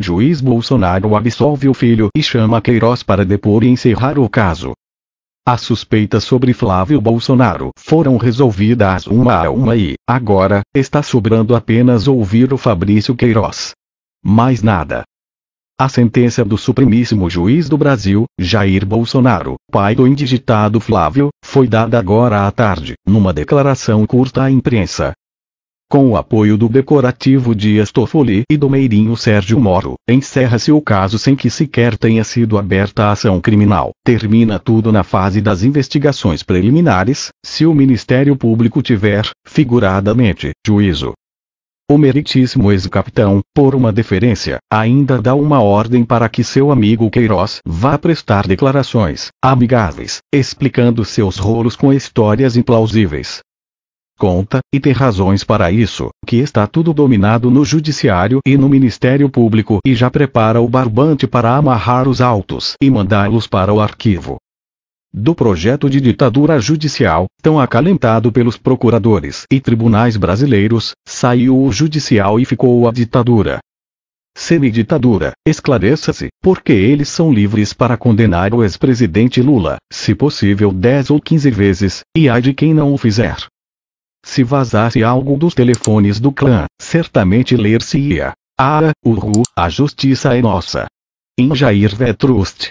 Juiz Bolsonaro absolve o filho e chama Queiroz para depor e encerrar o caso. As suspeitas sobre Flávio Bolsonaro foram resolvidas uma a uma e, agora, está sobrando apenas ouvir o Fabrício Queiroz. Mais nada. A sentença do Supremíssimo Juiz do Brasil, Jair Bolsonaro, pai do indigitado Flávio, foi dada agora à tarde, numa declaração curta à imprensa, com o apoio do decorativo Dias Toffoli e do Meirinho Sérgio Moro, encerra-se o caso sem que sequer tenha sido aberta a ação criminal. Termina tudo na fase das investigações preliminares, se o Ministério Público tiver, figuradamente, juízo. O meritíssimo ex-capitão, por uma deferência, ainda dá uma ordem para que seu amigo Queiroz vá prestar declarações amigáveis, explicando seus rolos com histórias implausíveis, conta, e tem razões para isso, que está tudo dominado no judiciário e no Ministério Público e já prepara o barbante para amarrar os autos e mandá-los para o arquivo. Do projeto de ditadura judicial, tão acalentado pelos procuradores e tribunais brasileiros, saiu o judicial e ficou a ditadura. Semiditadura, esclareça-se, porque eles são livres para condenar o ex-presidente Lula, se possível 10 ou 15 vezes, e ai de quem não o fizer. Se vazasse algo dos telefones do clã, certamente ler-se-ia. Ah, Uru, a justiça é nossa. Em Jair Vetrust,